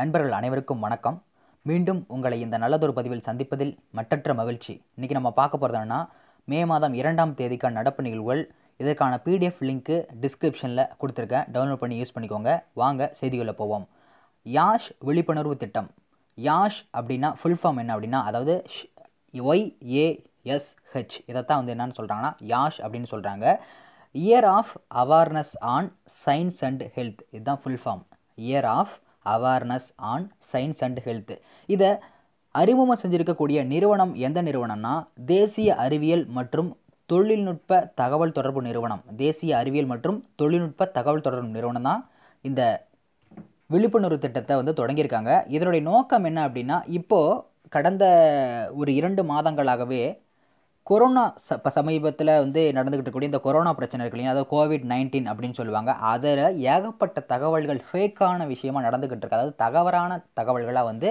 நண்பர்கள் அனைவருக்கும் வணக்கம் மீண்டும் உங்களை இந்த நல்லதொரு பதிவில் சந்திப்பதில் மட்டற்ற மகிழ்ச்சி இன்றைக்கி நம்ம பார்க்க போகிறது என்னன்னா மே மாதம் இரண்டாம் தேதிக்கான நடப்பு நிகழ்வுகள் இதற்கான பிடிஎஃப் லிங்க்கு டிஸ்கிரிப்ஷனில் கொடுத்துருக்கேன் டவுன்லோட் பண்ணி யூஸ் பண்ணிக்கோங்க வாங்க செய்திகளில் போவோம் யாஷ் விழிப்புணர்வு திட்டம் யாஷ் அப்படின்னா ஃபுல் ஃபார்ம் என்ன அப்படின்னா அதாவது ஒய்ஏஎஸ்ஹெச் இதைத்தான் வந்து என்னென்னு சொல்கிறாங்கன்னா யாஷ் அப்படின்னு சொல்கிறாங்க year of awareness on science and health இதுதான் full form year of awareness on science and health இதை அறிமுகம் செஞ்சுருக்கக்கூடிய நிறுவனம் எந்த நிறுவனம்னா தேசிய அறிவியல் மற்றும் தொழில்நுட்ப தகவல் தொடர்பு நிறுவனம் தேசிய அறிவியல் மற்றும் தொழில்நுட்ப தகவல் தொடர்பு நிறுவனம் தான் இந்த விழிப்புணர்வு திட்டத்தை வந்து தொடங்கியிருக்காங்க இதனுடைய நோக்கம் என்ன அப்படின்னா இப்போது கடந்த ஒரு இரண்டு மாதங்களாகவே கொரோனா ச இப்போ சமீபத்தில் வந்து நடந்துக்கிட்டு இருக்கக்கூடிய இந்த கொரோனா பிரச்சனை இருக்கு இல்லையா அதாவது கோவிட் நைன்டீன் அப்படின்னு சொல்லுவாங்க அதில் ஏகப்பட்ட தகவல்கள் ஃபேக்கான விஷயமாக நடந்துக்கிட்டு இருக்கு அதாவது தகவலான தகவல்களாக வந்து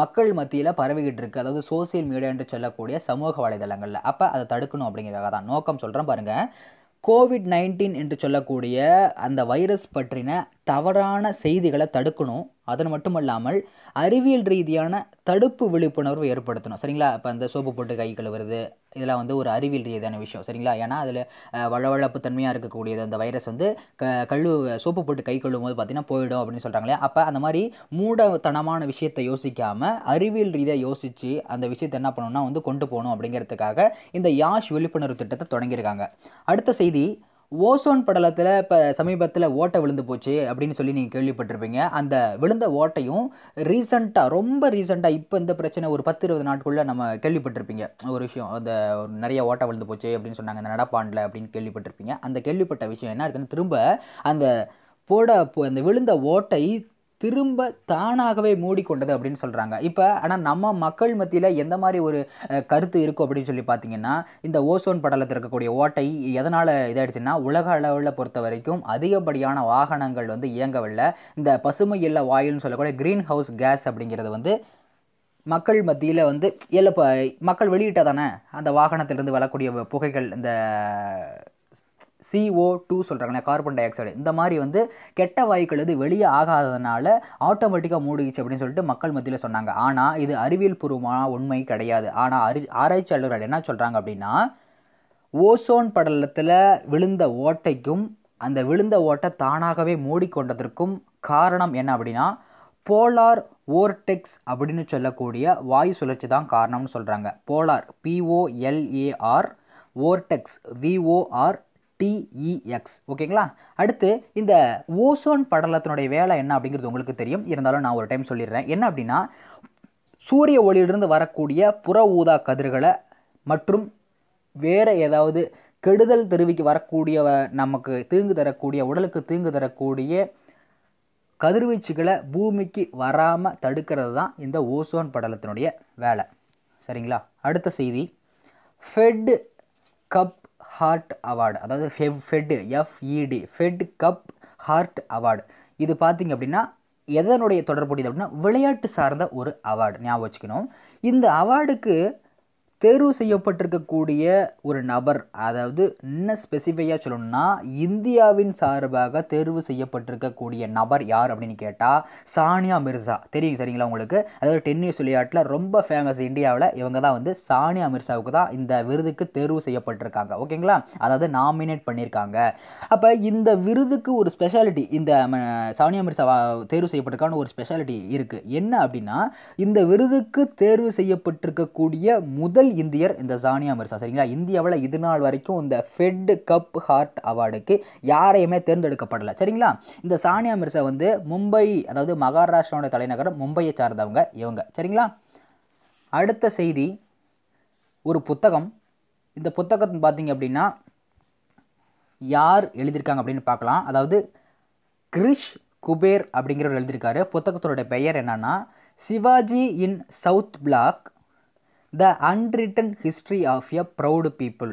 மக்கள் மத்தியில் பரவிக்கிட்டு இருக்குது அதாவது சோசியல் மீடியா என்று சொல்லக்கூடிய சமூக வலைதளங்களில் அப்போ அதை தடுக்கணும் அப்படிங்கிறதாக தான் நோக்கம் சொல்கிறேன் பாருங்கள் கோவிட் நைன்டீன் என்று சொல்லக்கூடிய அந்த வைரஸ் பற்றின தவறான செய்திகளை தடுக்கணும் அதன் மட்டும் இல்லாமல் அறிவியல் ரீதியான தடுப்பு விழிப்புணர்வு ஏற்படுத்தணும் சரிங்களா இப்போ அந்த சோப்பு போட்டு கை கழுவுறது இதெல்லாம் வந்து ஒரு அறிவியல் ரீதியான விஷயம் சரிங்களா ஏன்னா அதில் வளவளப்பு தன்மையாக இருக்கக்கூடியது அந்த வைரஸ் வந்து க கழுவு சோப்பு போட்டு கை கழுவும் போது பார்த்திங்கன்னா போயிடும் அப்படின்னு சொல்கிறாங்களே அப்போ அந்த மாதிரி மூடத்தனமான விஷயத்தை யோசிக்காமல் அறிவியல் ரீதியாக யோசித்து அந்த விஷயத்தை என்ன பண்ணணும்னா வந்து கொண்டு போகணும் அப்படிங்கிறதுக்காக இந்த யாஷ் விழிப்புணர்வு திட்டத்தை தொடங்கியிருக்காங்க அடுத்த செய்தி ஓசோன் படலத்தில் இப்போ சமீபத்தில் ஓட்டை விழுந்து போச்சு அப்படின்னு சொல்லி நீங்கள் கேள்விப்பட்டிருப்பீங்க அந்த விழுந்த ஓட்டையும் ரீசண்டாக ரொம்ப ரீசண்டாக இப்போ இந்த பிரச்சனை ஒரு பத்து இருபது நாட்குள்ளே நம்ம கேள்விப்பட்டிருப்பீங்க ஒரு விஷயம் அந்த நிறைய ஓட்டை விழுந்து போச்சு அப்படின்னு சொன்னாங்க அந்த நடப்பாண்டில் அப்படின்னு கேள்விப்பட்டிருப்பீங்க அந்த கேள்விப்பட்ட விஷயம் என்ன இருக்குதுன்னு திரும்ப அந்த போட அந்த விழுந்த ஓட்டை திரும்ப தானாகவே மூடிக்கொண்டது அப்படின்னு சொல்கிறாங்க இப்போ ஆனால் நம்ம மக்கள் மத்தியில் எந்த மாதிரி ஒரு கருத்து இருக்கும் அப்படின்னு சொல்லி பார்த்தீங்கன்னா இந்த ஓசோன் படலத்தில் இருக்கக்கூடிய ஓட்டை எதனால் இதாகிடுச்சுன்னா உலக அளவில் பொறுத்த வரைக்கும் அதிகப்படியான வாகனங்கள் வந்து இயங்கவில்லை இந்த பசுமை இல்ல வாயுன்னு சொல்லக்கூடிய க்ரீன் ஹவுஸ் கேஸ் அப்படிங்கிறது வந்து மக்கள் மத்தியில் வந்து இல்லை மக்கள் வெளியிட்டால் தானே அந்த வாகனத்திலிருந்து வரக்கூடிய புகைகள் இந்த சிஓ டூ சொல்கிறாங்களே கார்பன் டை ஆக்சைடு இந்த மாதிரி வந்து கெட்ட வாயுக்கள் இது வெளியே ஆகாததுனால ஆட்டோமேட்டிக்காக மூடிச்சு அப்படின்னு சொல்லிட்டு மக்கள் மத்தியில் சொன்னாங்க ஆனால் இது அறிவியல் பூர்வமான உண்மை கிடையாது ஆனால் அறி ஆராய்ச்சியாளர்கள் என்ன சொல்கிறாங்க அப்படின்னா ஓசோன் படலத்தில் விழுந்த ஓட்டைக்கும் அந்த விழுந்த ஓட்டை தானாகவே மூடிக்கொண்டதற்கும் காரணம் என்ன அப்படின்னா போலார் ஓர்டெக்ஸ் அப்படின்னு சொல்லக்கூடிய வாயு சுழற்சி தான் காரணம்னு சொல்கிறாங்க polar P O L A R vortex V O R T E X e ஓகேங்களா அடுத்து இந்த ஓசோன் படலத்தினுடைய வேலை என்ன அப்படிங்கிறது உங்களுக்கு தெரியும் இருந்தாலும் நான் ஒரு டைம் சொல்லிடுறேன் என்ன அப்படின்னா சூரிய ஒளியிலிருந்து வரக்கூடிய புற ஊதா கதிர்களை மற்றும் வேறு ஏதாவது கெடுதல் தெரிவிக்கு வரக்கூடிய நமக்கு தீங்கு தரக்கூடிய உடலுக்கு தீங்கு தரக்கூடிய கதிர்வீச்சுகளை பூமிக்கு வராமல் தடுக்கிறது தான் இந்த ஓசோன் படலத்தினுடைய வேலை சரிங்களா அடுத்த செய்தி ஃபெட் கப் ஹார்ட் அவார்டு அதாவது ஃபெவ் fed F E D fed cup heart award இது பார்த்திங்க அப்படின்னா எதனுடைய தொடர்புடையது அப்படின்னா விளையாட்டு சார்ந்த ஒரு அவார்டு ஞாபகம் வச்சுக்கணும் இந்த அவார்டுக்கு தேர்வு செய்யப்பட்டிருக்கக்கூடிய ஒரு நபர் அதாவது இன்னும் ஸ்பெசிஃபையாக சொல்லணும்னா இந்தியாவின் சார்பாக தேர்வு செய்யப்பட்டிருக்கக்கூடிய நபர் யார் அப்படின்னு கேட்டால் சானியா மிர்சா தெரியும் சரிங்களா உங்களுக்கு அதாவது டென்னிஸ் விளையாட்டில் ரொம்ப ஃபேமஸ் இந்தியாவில் இவங்க தான் வந்து சானியா மிர்சாவுக்கு தான் இந்த விருதுக்கு தேர்வு செய்யப்பட்டிருக்காங்க ஓகேங்களா அதாவது நாமினேட் பண்ணியிருக்காங்க அப்போ இந்த விருதுக்கு ஒரு ஸ்பெஷாலிட்டி இந்த சானியா மிர்சா தேர்வு செய்யப்பட்டிருக்கான ஒரு ஸ்பெஷாலிட்டி இருக்குது என்ன அப்படின்னா இந்த விருதுக்கு தேர்வு செய்யப்பட்டிருக்கக்கூடிய முதல் இந்தியர் இந்த சானியா மிர்சா சரிங்களா இந்தியாவில் இது நாள் வரைக்கும் இந்த ஃபெட் கப் ஹார்ட் அவார்டுக்கு யாரையுமே தேர்ந்தெடுக்கப்படலை சரிங்களா இந்த சானியா மிர்சா வந்து மும்பை அதாவது மகாராஷ்டிராவோட தலைநகர் மும்பையை சார்ந்தவங்க இவங்க சரிங்களா அடுத்த செய்தி ஒரு புத்தகம் இந்த புத்தகத்தை பார்த்தீங்க அப்படின்னா யார் எழுதியிருக்காங்க அப்படின்னு பார்க்கலாம் அதாவது கிரிஷ் குபேர் அப்படிங்கிறவர் எழுதியிருக்காரு புத்தகத்தோட பெயர் என்னன்னா Shivaji in south block the unwritten history of a proud people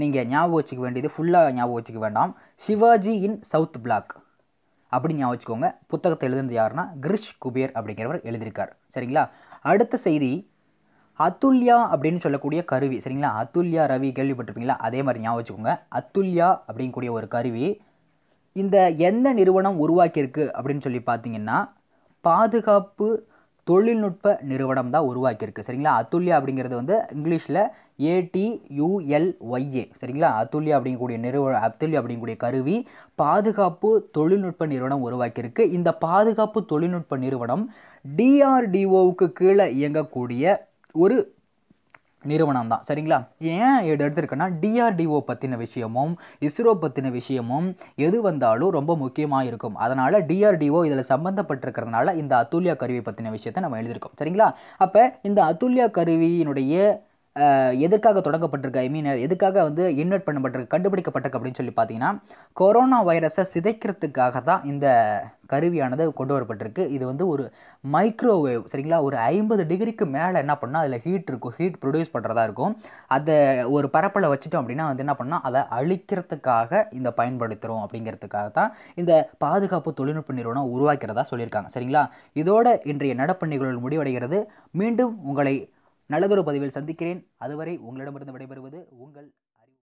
நீங்கள் ஞாபகம் வச்சுக்க வேண்டியது ஃபுல்லாக ஞாபகம் வச்சுக்க வேண்டாம் சிவாஜி இன் சவுத் பிளாக் அப்படின்னு ஞாபகம் வச்சுக்கோங்க புத்தகத்தை எழுதுனது யாருன்னா கிரிஷ் குபேர் அப்படிங்கிறவர் எழுதியிருக்கார் சரிங்களா அடுத்த செய்தி அதுல்யா அப்படின்னு சொல்லக்கூடிய கருவி சரிங்களா அதுல்யா ரவி கேள்விப்பட்டிருப்பீங்களா அதே மாதிரி ஞாபகம் வச்சுக்கோங்க அதுல்யா அப்படிங்கக்கூடிய ஒரு கருவி இந்த எந்த நிறுவனம் உருவாக்கியிருக்கு அப்படின்னு சொல்லி பார்த்தீங்கன்னா பாதுகாப்பு தொழில்நுட்ப நிறுவனம் தான் உருவாக்கியிருக்கு சரிங்களா அதுல்யா அப்படிங்கிறது வந்து இங்கிலீஷில் ஏடியூஎல்ஒய்ஏ சரிங்களா அதுல்யா அப்படிங்கக்கூடிய நிறுவனம் அதுல்யா அப்படிங்கக்கூடிய கருவி பாதுகாப்பு தொழில்நுட்ப நிறுவனம் உருவாக்கியிருக்கு இந்த பாதுகாப்பு தொழில்நுட்ப நிறுவனம் டிஆர்டிஓவுக்கு கீழே இயங்கக்கூடிய ஒரு நிறுவனம் தான் சரிங்களா ஏன் எடு எடுத்திருக்கேன்னா டிஆர்டிஓ பற்றின விஷயமும் இஸ்ரோ பற்றின விஷயமும் எது வந்தாலும் ரொம்ப முக்கியமாக இருக்கும் அதனால் டிஆர்டிஓ இதில் சம்மந்தப்பட்டிருக்கிறதுனால இந்த அத்துல்யா கருவி பற்றின விஷயத்தை நம்ம எழுதியிருக்கோம் சரிங்களா அப்போ இந்த அத்துல்யா கருவியினுடைய எதுக்காக தொடங்கப்பட்டிருக்கு ஐ மீன் எதுக்காக வந்து இன்வெர்ட் பண்ணப்பட்டிருக்கு கண்டுபிடிக்கப்பட்டிருக்கு அப்படின்னு சொல்லி பார்த்தீங்கன்னா கொரோனா வைரஸை சிதைக்கிறதுக்காக தான் இந்த கருவியானது கொண்டு வரப்பட்டிருக்கு இது வந்து ஒரு மைக்ரோவேவ் சரிங்களா ஒரு ஐம்பது டிகிரிக்கு மேலே என்ன பண்ணால் அதில் ஹீட் இருக்கும் ஹீட் ப்ரொடியூஸ் பண்ணுறதா இருக்கும் அதை ஒரு பரப்பில் வச்சுட்டோம் அப்படின்னா வந்து என்ன பண்ணால் அதை அழிக்கிறதுக்காக இந்த பயன்படுத்துகிறோம் அப்படிங்கிறதுக்காக தான் இந்த பாதுகாப்பு தொழில்நுட்ப நிறுவனம் உருவாக்கிறதா சொல்லியிருக்காங்க சரிங்களா இதோட இன்றைய நடப்பு நிகழ்வு முடிவடைகிறது மீண்டும் உங்களை நல்லதொரு பதிவில் சந்திக்கிறேன் அதுவரை உங்களிடமிருந்து விடைபெறுவது உங்கள்